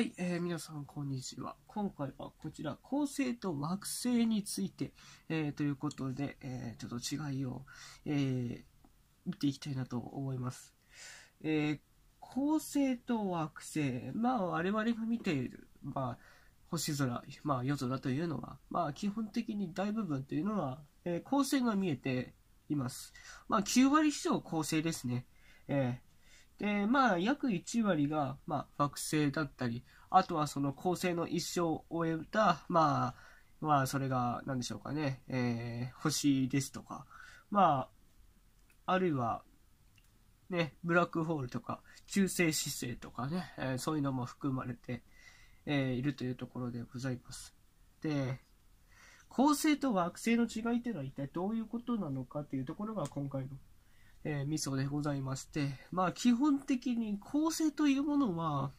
はい、えー、皆さん、こんにちは。今回はこちら、恒星と惑星について、えー、ということで、えー、ちょっと違いを、え見ていきたいなと思います。え恒星と惑星、まあ、我々が見ている、まあ、星空、まあ、夜空というのは、まあ、基本的に大部分というのは、え恒星が見えています。まあ、9割以上恒星ですね。えーで、まあ、約1割が、まあ、学だったり、あとはその恒星の一生を終えた、まあ、まあ、それが、何でしょうかね、えー、星ですとか、まあ、あるいは、ね、ブラックホールとか、中性子星とかね、えー、そういうのも含まれて、えー、いるというところでございます。で、恒星と惑星の違いっていうのは一体どういうことなのかっていうところが今回のえー、ミソでございまして、まあ、基本的に構成というものは、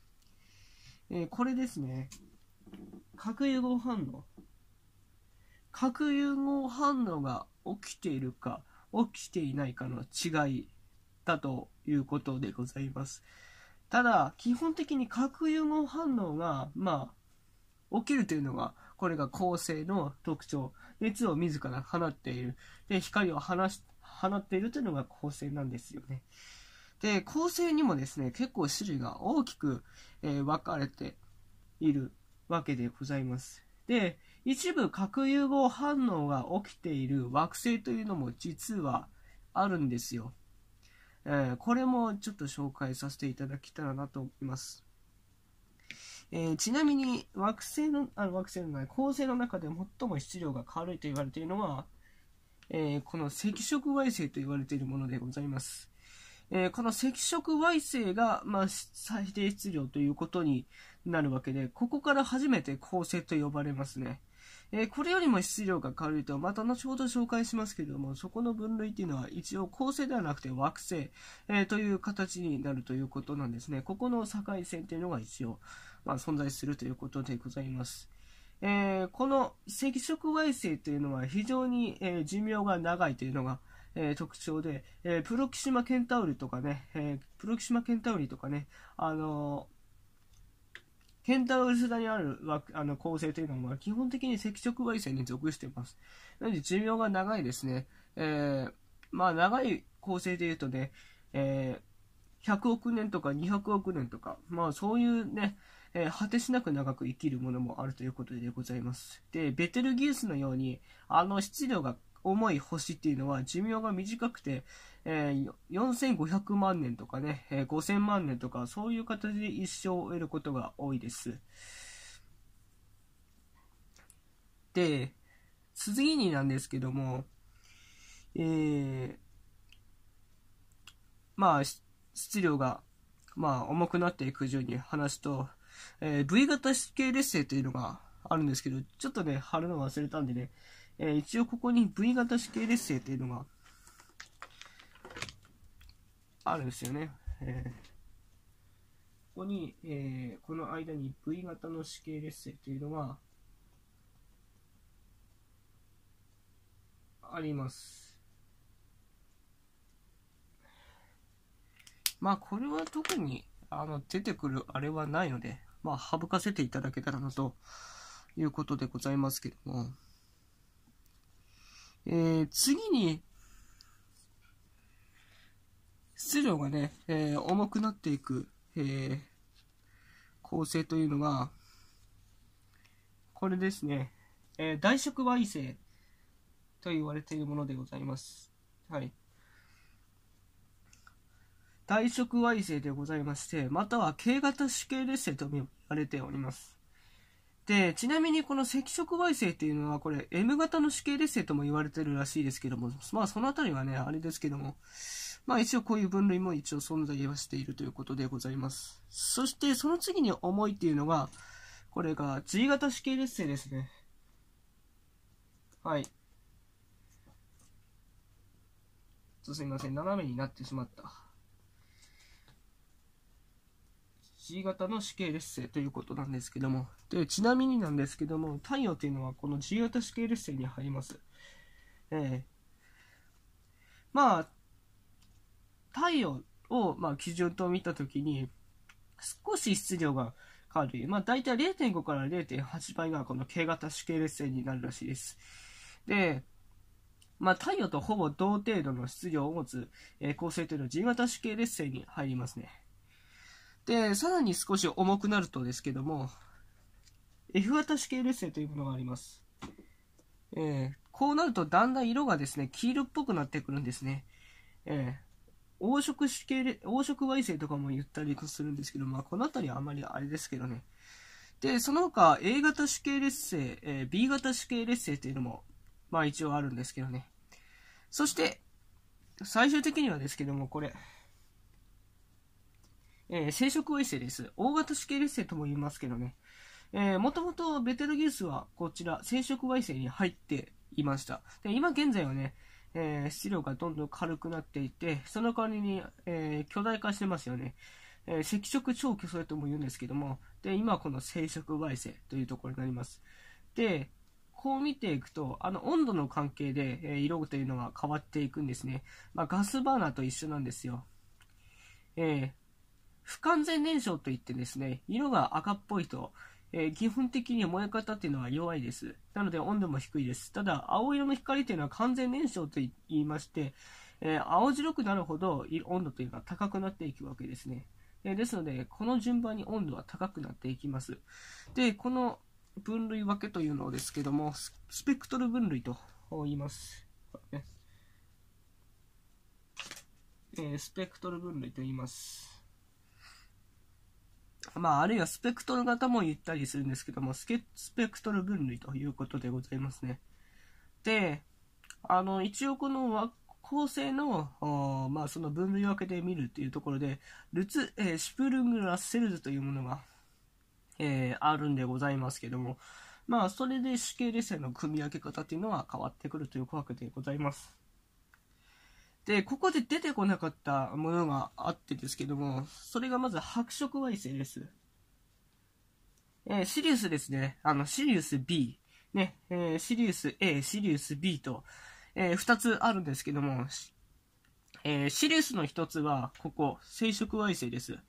えー、これですね。核融合反応。核融合反応が起きているか、起きていないかの違いだということでございます。ただ、基本的に核融合反応が、まあ、起きるというのが、これが恒星の特徴。熱を自ら放っている。で、光を放し放っているというのが構成なんですよね。で、恒星にもですね、結構種類が大きく、えー、分かれているわけでございます。で、一部核融合反応が起きている惑星というのも実はあるんですよ。えー、これもちょっと紹介させていただけたらなと思います。えー、ちなみに惑星の、あの惑星のない、恒星の中で最も質量が軽いと言われているのは、えー、この赤色矮星と言われているものでございます。えー、この赤色矮星が、まあ、最低質量ということになるわけで、ここから初めて恒星と呼ばれますね。えー、これよりも質量が軽いと、また後ほど紹介しますけれども、そこの分類っていうのは一応恒星ではなくて惑星、えー、という形になるということなんですね。ここの境線っていうのが一応、まあ、存在するということでございます。えー、この赤色矮星というのは非常に、えー、寿命が長いというのが、えー、特徴で、えプロキシマケンタウリとかね、えプロキシマケンタウリとかね、あのケンタウルス座にあるわあの構成というのは基本的に赤色矮星に属しています。なので寿命が長いですね。えまあ長い構成で言うとね、えー100億年とか200億年とか、まあそういうね、えー、果てしなく長く生きるものもあるということでございます。で、ベテルギウスのように、あの質量が重い星っていうのは寿命が短くて、えー、4500万年とかね、えー、5000万年とか、そういう形で一生を得ることが多いです。で、次になんですけども、えー、まあ、質量が、まあ、重くなっていく順に話すと、えー、V 型系列勢というのがあるんですけど、ちょっとね、貼るの忘れたんでね、えー、一応ここに V 型式列勢というのがあるんですよね。えー、ここに、えー、この間に V 型の式列勢というのがあります。まあこれは特にあの出てくるあれはないので、まあ省かせていただけたらなということでございますけども。えー、次に、質量がね、えー、重くなっていく、えー、構成というのが、これですね、えー、大触媒性と言われているものでございます。はい。外色矮性でございまして、または K 型主系劣性と言われております。で、ちなみにこの赤色矮性っていうのは、これ M 型の主系劣性とも言われてるらしいですけども、まあそのあたりはね、あれですけども、まあ一応こういう分類も一応存在はしているということでございます。そしてその次に重いっていうのが、これが G 型主系劣性ですね。はい。すいません、斜めになってしまった。C 型の死刑劣勢ということなんですけどもでちなみになんですけども太陽というのはこの G 型死刑劣勢に入ります、えー、まあ太陽を、まあ、基準と見た時に少し質量が変わる、まあ、大体0.5から0.8倍がこの K 型死刑劣勢になるらしいですでまあ、太陽とほぼ同程度の質量を持つ、えー、構成というのは G 型主系劣勢に入りますね。で、さらに少し重くなるとですけども、F 型死系列勢というものがあります。えー、こうなるとだんだん色がですね、黄色っぽくなってくるんですね。えー、黄色子黄色矮星とかも言ったりするんですけど、まあこの辺りはあまりあれですけどね。で、その他 A 型死系列星、えー、B 型死系列星というのも、まあ一応あるんですけどね。そして、最終的にはですけども、これ、えー、生殖衛星です。大型主系列星とも言いますけどね。えー、もともとベテルギウスはこちら、生殖衛星に入っていました。で、今現在はね、えー、質量がどんどん軽くなっていて、その代わりに、えー、巨大化してますよね。えー、赤色超巨星とも言うんですけども、で、今この生殖矮星というところになります。で、こう見ていくと、あの温度の関係で、え色というのが変わっていくんですね。まあ、ガスバーナーと一緒なんですよ。え不完全燃焼といってですね、色が赤っぽいと、えー、基本的に燃え方っていうのは弱いです。なので温度も低いです。ただ、青色の光っていうのは完全燃焼と言いまして、えー、青白くなるほど温度というのは高くなっていくわけですね。えー、ですので、この順番に温度は高くなっていきます。で、この分類分けというのですけども、スペクトル分類と言います。えー、スペクトル分類と言います。まあ、あるいはスペクトル型も言ったりするんですけども、スケスペクトル分類ということでございますね。で、あの、一応この構成の、まあ、その分類分けで見るっていうところで、ルツ、えー、シュプルング・ラッセルズというものが、えー、あるんでございますけども、まあ、それで死刑列車の組み分け方っていうのは変わってくるというわけでございます。で、ここで出てこなかったものがあってですけども、それがまず白色矮星です。えー、シリウスですね。あの、シリウス B。ね、えー、シリウス A、シリウス B と、えー、2つあるんですけども、えー、シリウスの1つは、ここ、生殖矮星です。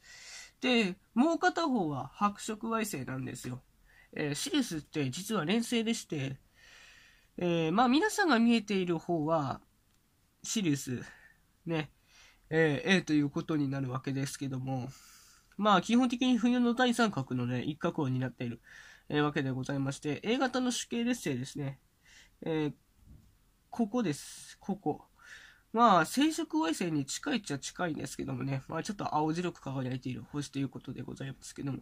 で、もう片方は白色矮星なんですよ。えー、シリウスって実は連星でして、えー、まあ皆さんが見えている方は、シリウス、ね、えー、A ということになるわけですけども、まあ、基本的に冬の大三角のね、一角を担っている、えー、わけでございまして、A 型の主形列性ですね。えー、ここです。ここ。まあ、生殖衛星に近いっちゃ近いんですけどもね、まあ、ちょっと青白く輝いている星ということでございますけども、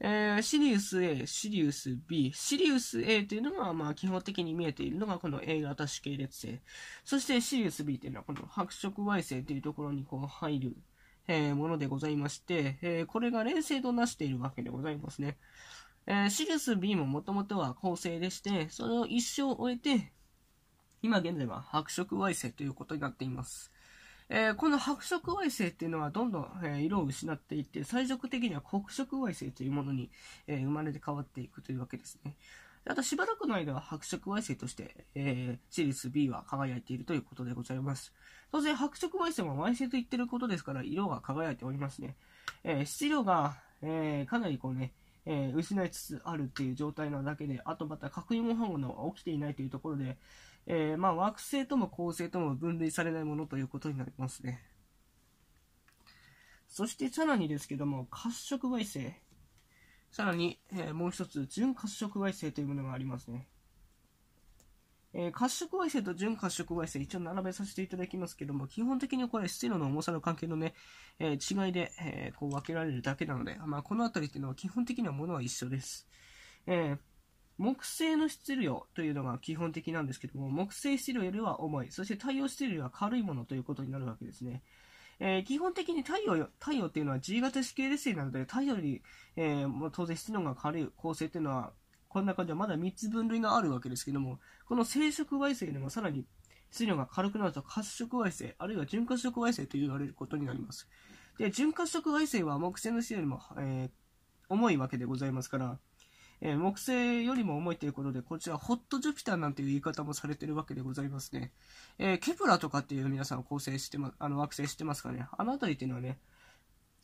えー、シリウス A、シリウス B、シリウス A というのが、まあ、基本的に見えているのが、この A 型主系列性。そして、シリウス B というのは、この白色矮星というところにこう入る、えー、ものでございまして、えー、これが連星となしているわけでございますね。えシリウス B ももともとは恒星でして、それを一生終えて、今現在は白色矮星ということになっています。えー、この白色矮星っていうのはどんどん、えー、色を失っていって、最終的には黒色矮星というものに、えー、生まれて変わっていくというわけですね。あとしばらくの間は白色矮星として、えー、シリーズ B は輝いているということでございます。当然白色矮星は矮星と言ってることですから色が輝いておりますね。えー、質量が、えー、かなりこうね、えー、失いつつあるっていう状態なだけで、あとまた核融合反応が起きていないというところで、えー、まあ、惑星とも恒星とも分類されないものということになりますね。そしてさらにですけども、褐色矮星。さらに、えー、もう一つ、純褐色矮星というものがありますね。えー、褐色矮星と純褐色矮星、一応並べさせていただきますけども、基本的にこれ、ステロの重さの関係のね、えー、違いで、えー、こう分けられるだけなので、まあ、この辺りっていうのは基本的にはものは一緒です。えー、木星の質量というのが基本的なんですけども、木星質量よりは重い、そして太陽質量よりは軽いものということになるわけですね。えー、基本的に太陽太陽っていうのは G 型子系列性なので、太陽より、えー、もう当然質量が軽い構成っていうのは、こんな感ではまだ3つ分類があるわけですけども、この生殖矮星よりもさらに質量が軽くなると褐色矮星、あるいは潤褐色矮星と言われることになります。で、潤褐色矮星は木星の質よりも、えー、重いわけでございますから、えー、木星よりも重いということで、こちら、ホットジュピターなんていう言い方もされてるわけでございますね。えー、ケプラとかっていう皆さん構成してま、あの、惑星してますかね。あの辺りっていうのはね、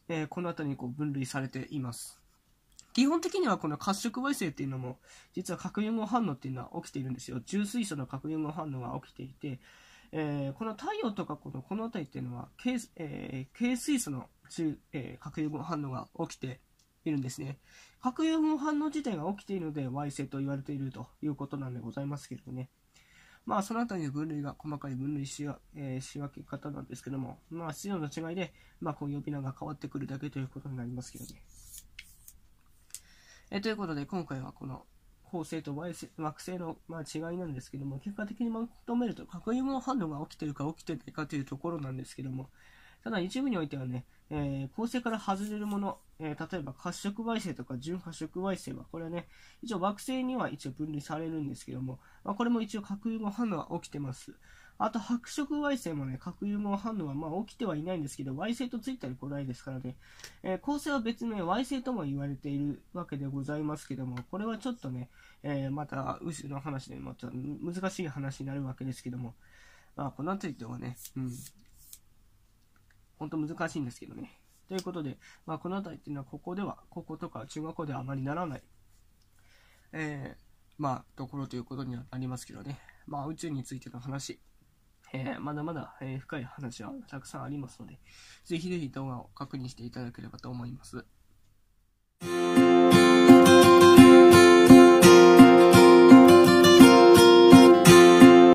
えー、この辺りにこう分類されています。基本的にはこの褐色矮星っていうのも、実は核融合反応っていうのは起きているんですよ。重水素の核融合反応が起きていて、えー、この太陽とかこのこの辺りっていうのは軽,、えー、軽水素の中、えー、核融合反応が起きて、いるんですね。核融合反応自体が起きているので Y 性と言われているということなんでございますけれどね。まあ、そのあたりの分類が細かい分類し,、えー、仕分け方なんですけども、まあ、質量の違いで、まあ、こう呼び名が変わってくるだけということになりますけどね。えということで、今回はこの恒星と Y 惑星の、まあ、違いなんですけども、結果的にまとめると、核融合反応が起きてるか起きてないかというところなんですけども、ただ一部においてはね、えー、構成から外れるもの、えー、例えば褐色矮星とか純褐色矮星は、これはね、一応惑星には一応分類されるんですけども、まあ、これも一応核融合反応は起きてます。あと、白色矮星もね、核融合反応はまあ起きてはいないんですけど、矮星とついたりないですからね、えー、構成は別名、矮星とも言われているわけでございますけども、これはちょっとね、えー、また、宇宙の話で、また難しい話になるわけですけども、まあ、この辺りとはね、うん、本当難しいんですけどね。ということで、まあ、この辺りっていうのは、ここでは、こことか中学校ではあまりならない、えー、まあ、ところということにはなりますけどね。まあ、宇宙についての話、えー、まだまだ、えー、深い話はたくさんありますので、ぜひぜひ動画を確認していただければと思います。